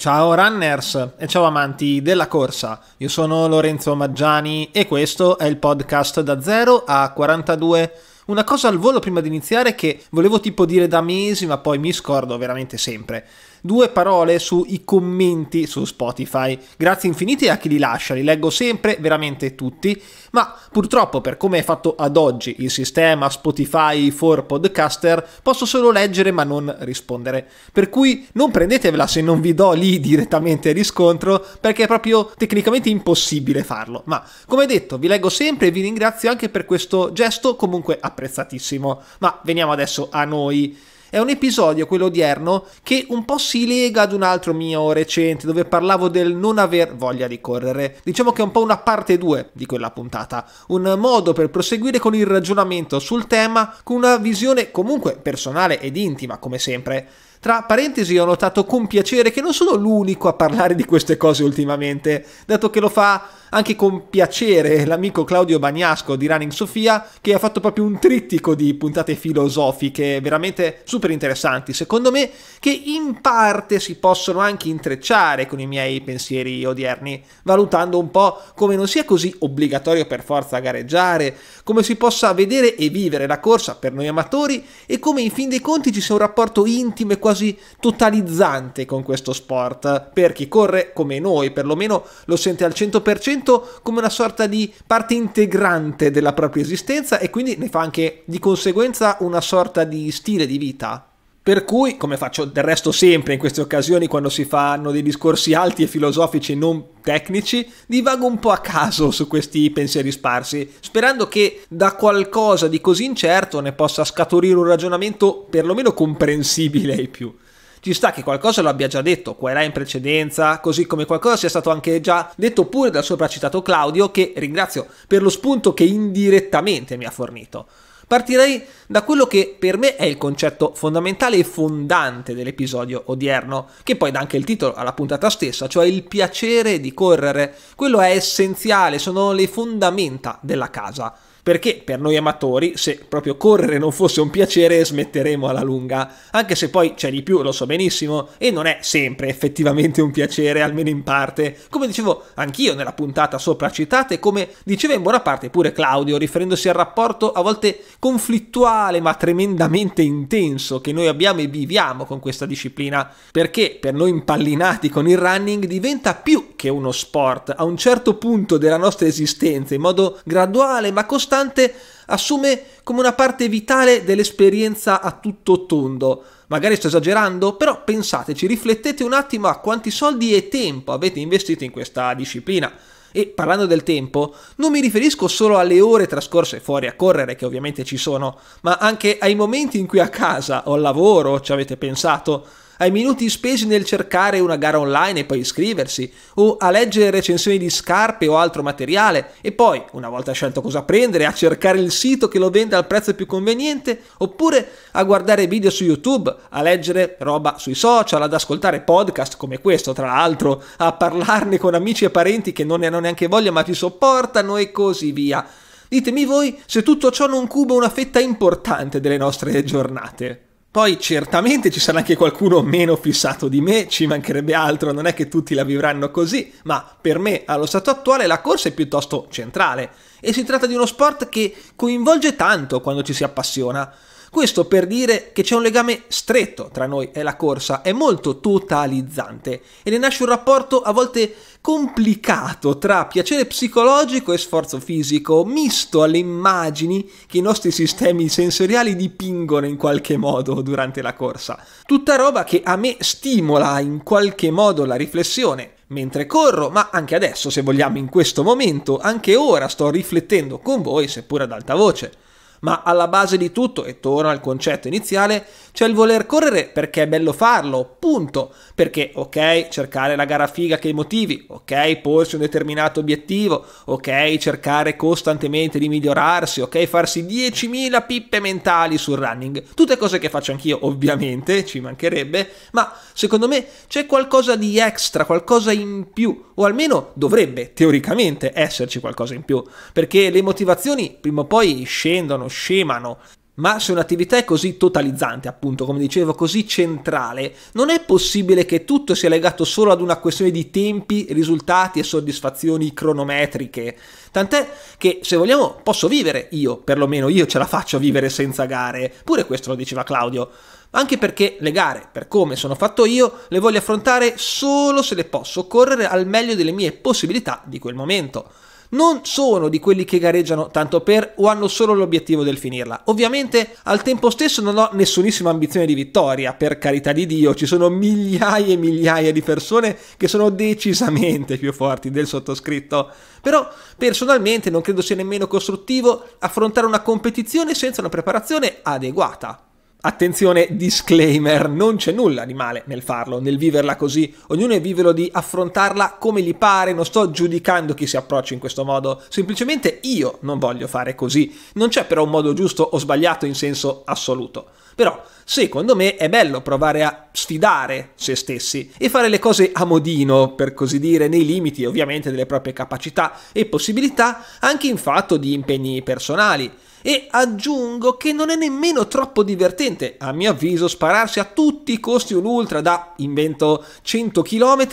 Ciao runners e ciao amanti della corsa, io sono Lorenzo Maggiani e questo è il podcast da 0 a 42. Una cosa al volo prima di iniziare che volevo tipo dire da mesi ma poi mi scordo veramente sempre due parole sui commenti su Spotify. Grazie infinite a chi li lascia, li leggo sempre, veramente tutti, ma purtroppo per come è fatto ad oggi il sistema Spotify for Podcaster posso solo leggere ma non rispondere. Per cui non prendetevela se non vi do lì direttamente riscontro perché è proprio tecnicamente impossibile farlo, ma come detto vi leggo sempre e vi ringrazio anche per questo gesto comunque apprezzatissimo. Ma veniamo adesso a noi. È un episodio, quello odierno, che un po' si lega ad un altro mio recente dove parlavo del non aver voglia di correre. Diciamo che è un po' una parte 2 di quella puntata, un modo per proseguire con il ragionamento sul tema con una visione comunque personale ed intima, come sempre. Tra parentesi ho notato con piacere che non sono l'unico a parlare di queste cose ultimamente, dato che lo fa anche con piacere l'amico Claudio Bagnasco di Running Sofia che ha fatto proprio un trittico di puntate filosofiche veramente super interessanti, secondo me, che in parte si possono anche intrecciare con i miei pensieri odierni, valutando un po' come non sia così obbligatorio per forza gareggiare, come si possa vedere e vivere la corsa per noi amatori e come in fin dei conti ci sia un rapporto intimo e quasi totalizzante con questo sport, per chi corre come noi, perlomeno lo sente al 100% sento come una sorta di parte integrante della propria esistenza e quindi ne fa anche di conseguenza una sorta di stile di vita. Per cui, come faccio del resto sempre in queste occasioni quando si fanno dei discorsi alti e filosofici e non tecnici, divago un po' a caso su questi pensieri sparsi, sperando che da qualcosa di così incerto ne possa scaturire un ragionamento perlomeno comprensibile ai più. Ci sta che qualcosa lo abbia già detto qua e là in precedenza, così come qualcosa sia stato anche già detto pure dal sopracitato Claudio, che ringrazio per lo spunto che indirettamente mi ha fornito. Partirei da quello che per me è il concetto fondamentale e fondante dell'episodio odierno, che poi dà anche il titolo alla puntata stessa, cioè il piacere di correre. Quello è essenziale, sono le fondamenta della casa. Perché per noi amatori, se proprio correre non fosse un piacere, smetteremo alla lunga. Anche se poi c'è di più, lo so benissimo, e non è sempre effettivamente un piacere, almeno in parte. Come dicevo anch'io nella puntata sopra citata, e come diceva in buona parte pure Claudio, riferendosi al rapporto a volte conflittuale ma tremendamente intenso che noi abbiamo e viviamo con questa disciplina. Perché per noi impallinati con il running diventa più che uno sport a un certo punto della nostra esistenza, in modo graduale ma costante, assume come una parte vitale dell'esperienza a tutto tondo. Magari sto esagerando, però pensateci, riflettete un attimo a quanti soldi e tempo avete investito in questa disciplina. E parlando del tempo, non mi riferisco solo alle ore trascorse fuori a correre, che ovviamente ci sono, ma anche ai momenti in cui a casa o al lavoro ci avete pensato ai minuti spesi nel cercare una gara online e poi iscriversi, o a leggere recensioni di scarpe o altro materiale, e poi, una volta scelto cosa prendere, a cercare il sito che lo vende al prezzo più conveniente, oppure a guardare video su YouTube, a leggere roba sui social, ad ascoltare podcast come questo, tra l'altro, a parlarne con amici e parenti che non ne hanno neanche voglia ma ti sopportano e così via. Ditemi voi se tutto ciò non cuba una fetta importante delle nostre giornate. Poi certamente ci sarà anche qualcuno meno fissato di me, ci mancherebbe altro, non è che tutti la vivranno così, ma per me allo stato attuale la corsa è piuttosto centrale e si tratta di uno sport che coinvolge tanto quando ci si appassiona. Questo per dire che c'è un legame stretto tra noi e la corsa, è molto totalizzante e ne nasce un rapporto a volte complicato tra piacere psicologico e sforzo fisico, misto alle immagini che i nostri sistemi sensoriali dipingono in qualche modo durante la corsa. Tutta roba che a me stimola in qualche modo la riflessione, mentre corro, ma anche adesso, se vogliamo, in questo momento, anche ora sto riflettendo con voi, seppur ad alta voce ma alla base di tutto, e torno al concetto iniziale, c'è il voler correre perché è bello farlo, punto. Perché, ok, cercare la gara figa che i motivi, ok, porsi un determinato obiettivo, ok, cercare costantemente di migliorarsi, ok, farsi 10.000 pippe mentali sul running, tutte cose che faccio anch'io ovviamente, ci mancherebbe, ma secondo me c'è qualcosa di extra, qualcosa in più, o almeno dovrebbe teoricamente esserci qualcosa in più, perché le motivazioni prima o poi scendono, scemano. Ma se un'attività è così totalizzante, appunto, come dicevo, così centrale, non è possibile che tutto sia legato solo ad una questione di tempi, risultati e soddisfazioni cronometriche. Tant'è che, se vogliamo, posso vivere io, perlomeno io ce la faccio a vivere senza gare. Pure questo lo diceva Claudio. Anche perché le gare, per come sono fatto io, le voglio affrontare solo se le posso correre al meglio delle mie possibilità di quel momento non sono di quelli che gareggiano tanto per o hanno solo l'obiettivo del finirla. Ovviamente al tempo stesso non ho nessunissima ambizione di vittoria, per carità di Dio, ci sono migliaia e migliaia di persone che sono decisamente più forti del sottoscritto. Però personalmente non credo sia nemmeno costruttivo affrontare una competizione senza una preparazione adeguata. Attenzione, disclaimer, non c'è nulla di male nel farlo, nel viverla così, ognuno è vivelo di affrontarla come gli pare, non sto giudicando chi si approccia in questo modo, semplicemente io non voglio fare così, non c'è però un modo giusto o sbagliato in senso assoluto. Però, secondo me, è bello provare a sfidare se stessi e fare le cose a modino, per così dire, nei limiti ovviamente delle proprie capacità e possibilità, anche in fatto di impegni personali. E aggiungo che non è nemmeno troppo divertente, a mio avviso, spararsi a tutti i costi un ultra da, invento, 100 km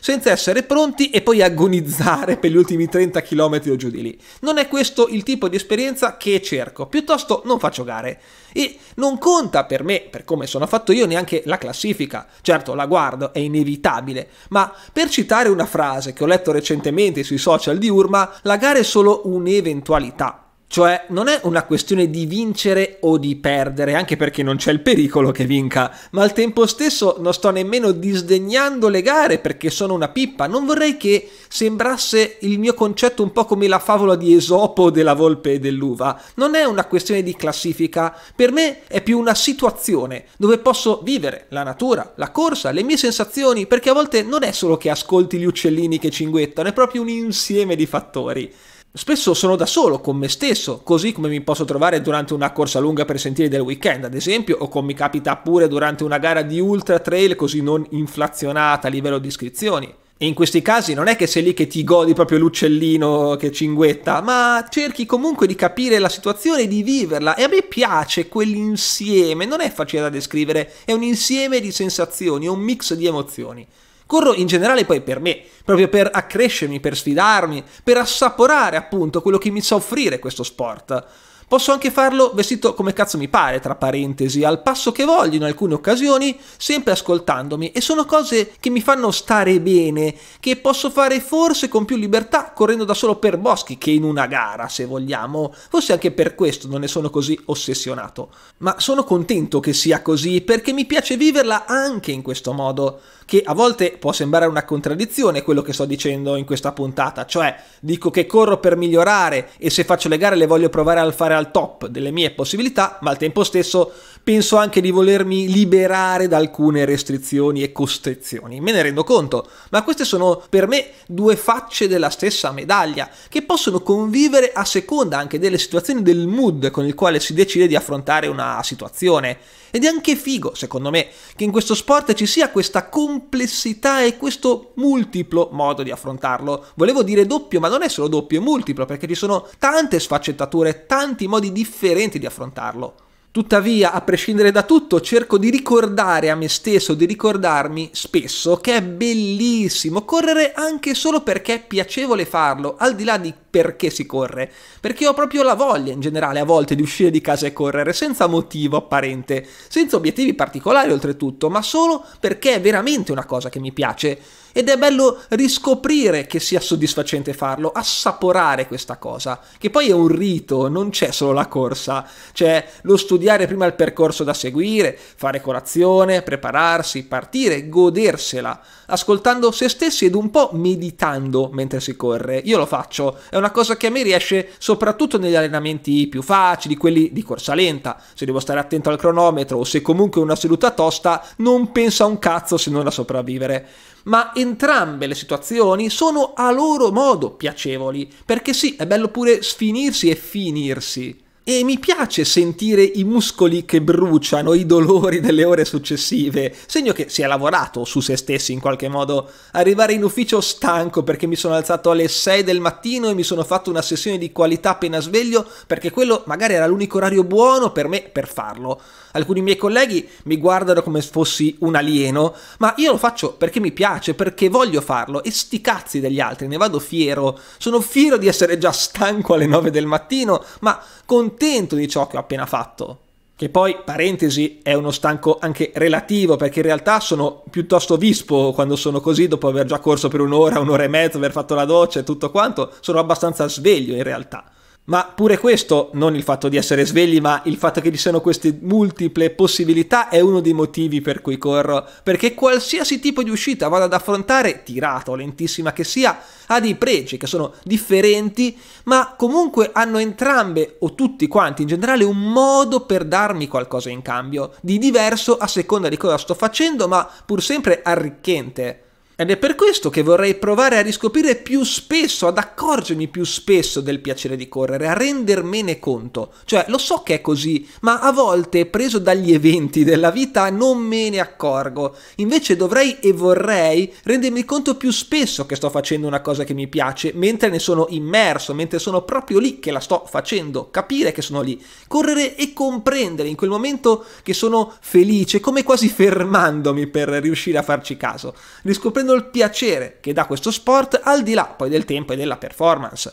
senza essere pronti e poi agonizzare per gli ultimi 30 km o giù di lì. Non è questo il tipo di esperienza che cerco, piuttosto non faccio gare. E non conta per me, per come sono fatto io, neanche la classifica. Certo, la guardo, è inevitabile, ma per citare una frase che ho letto recentemente sui social di Urma, la gara è solo un'eventualità. Cioè non è una questione di vincere o di perdere, anche perché non c'è il pericolo che vinca, ma al tempo stesso non sto nemmeno disdegnando le gare perché sono una pippa, non vorrei che sembrasse il mio concetto un po' come la favola di Esopo della volpe e dell'uva. Non è una questione di classifica, per me è più una situazione dove posso vivere la natura, la corsa, le mie sensazioni, perché a volte non è solo che ascolti gli uccellini che cinguettano, è proprio un insieme di fattori. Spesso sono da solo con me stesso, così come mi posso trovare durante una corsa lunga per sentire del weekend, ad esempio, o come mi capita pure durante una gara di ultra trail così non inflazionata a livello di iscrizioni. E in questi casi non è che sei lì che ti godi proprio l'uccellino che cinguetta, ma cerchi comunque di capire la situazione e di viverla. E a me piace quell'insieme, non è facile da descrivere, è un insieme di sensazioni, è un mix di emozioni. Corro in generale poi per me, proprio per accrescermi, per sfidarmi, per assaporare appunto quello che mi sa offrire questo sport. Posso anche farlo vestito come cazzo mi pare, tra parentesi, al passo che voglio in alcune occasioni, sempre ascoltandomi, e sono cose che mi fanno stare bene, che posso fare forse con più libertà correndo da solo per boschi che in una gara, se vogliamo. Forse anche per questo non ne sono così ossessionato. Ma sono contento che sia così, perché mi piace viverla anche in questo modo che a volte può sembrare una contraddizione quello che sto dicendo in questa puntata, cioè dico che corro per migliorare e se faccio le gare le voglio provare a fare al top delle mie possibilità, ma al tempo stesso penso anche di volermi liberare da alcune restrizioni e costrizioni. Me ne rendo conto, ma queste sono per me due facce della stessa medaglia, che possono convivere a seconda anche delle situazioni del mood con il quale si decide di affrontare una situazione. Ed è anche figo, secondo me, che in questo sport ci sia questa complessità e questo multiplo modo di affrontarlo. Volevo dire doppio, ma non è solo doppio, è multiplo, perché ci sono tante sfaccettature, tanti modi differenti di affrontarlo. Tuttavia, a prescindere da tutto, cerco di ricordare a me stesso, di ricordarmi spesso che è bellissimo correre anche solo perché è piacevole farlo, al di là di perché si corre, perché ho proprio la voglia in generale a volte di uscire di casa e correre senza motivo apparente, senza obiettivi particolari oltretutto, ma solo perché è veramente una cosa che mi piace ed è bello riscoprire che sia soddisfacente farlo, assaporare questa cosa, che poi è un rito, non c'è solo la corsa, c'è cioè, lo studiare prima il percorso da seguire, fare colazione, prepararsi, partire, godersela, ascoltando se stessi ed un po' meditando mentre si corre. Io lo faccio, è una cosa che a me riesce soprattutto negli allenamenti più facili, quelli di corsa lenta, se devo stare attento al cronometro o se comunque una seduta tosta, non penso a un cazzo se non a sopravvivere. Ma entrambe le situazioni sono a loro modo piacevoli, perché sì, è bello pure sfinirsi e finirsi e mi piace sentire i muscoli che bruciano, i dolori delle ore successive, segno che si è lavorato su se stessi in qualche modo. Arrivare in ufficio stanco perché mi sono alzato alle 6 del mattino e mi sono fatto una sessione di qualità appena sveglio perché quello magari era l'unico orario buono per me per farlo. Alcuni miei colleghi mi guardano come se fossi un alieno, ma io lo faccio perché mi piace, perché voglio farlo e sti cazzi degli altri, ne vado fiero. Sono fiero di essere già stanco alle 9 del mattino, ma con contento di ciò che ho appena fatto. Che poi, parentesi, è uno stanco anche relativo, perché in realtà sono piuttosto vispo quando sono così, dopo aver già corso per un'ora, un'ora e mezza, aver fatto la doccia e tutto quanto, sono abbastanza sveglio in realtà. Ma pure questo, non il fatto di essere svegli, ma il fatto che ci siano queste multiple possibilità è uno dei motivi per cui corro, perché qualsiasi tipo di uscita vado ad affrontare, tirata o lentissima che sia, ha dei pregi che sono differenti, ma comunque hanno entrambe o tutti quanti in generale un modo per darmi qualcosa in cambio, di diverso a seconda di cosa sto facendo, ma pur sempre arricchente. Ed è per questo che vorrei provare a riscoprire più spesso, ad accorgermi più spesso del piacere di correre, a rendermene conto. Cioè, lo so che è così, ma a volte, preso dagli eventi della vita, non me ne accorgo. Invece dovrei e vorrei rendermi conto più spesso che sto facendo una cosa che mi piace, mentre ne sono immerso, mentre sono proprio lì che la sto facendo, capire che sono lì, correre e comprendere in quel momento che sono felice, come quasi fermandomi per riuscire a farci caso, riscoprendo apprezzando il piacere che dà questo sport al di là poi del tempo e della performance.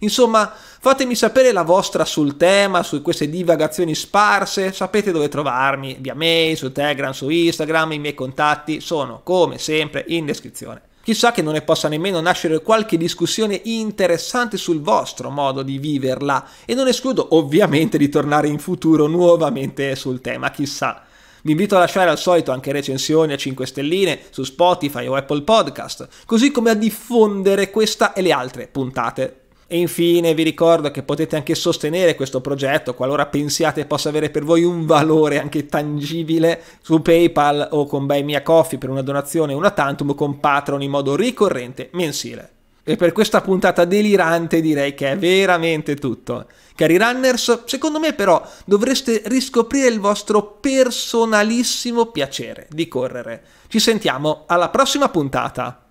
Insomma, fatemi sapere la vostra sul tema, su queste divagazioni sparse, sapete dove trovarmi, via mail, su Telegram, su Instagram, i miei contatti sono come sempre in descrizione. Chissà che non ne possa nemmeno nascere qualche discussione interessante sul vostro modo di viverla e non escludo ovviamente di tornare in futuro nuovamente sul tema, chissà. Vi invito a lasciare al solito anche recensioni a 5 stelline su Spotify o Apple Podcast, così come a diffondere questa e le altre puntate. E infine vi ricordo che potete anche sostenere questo progetto qualora pensiate possa avere per voi un valore anche tangibile su PayPal o con Buy Mia Coffee per una donazione una tantum con Patreon in modo ricorrente mensile. E per questa puntata delirante direi che è veramente tutto. Cari runners, secondo me però dovreste riscoprire il vostro personalissimo piacere di correre. Ci sentiamo alla prossima puntata.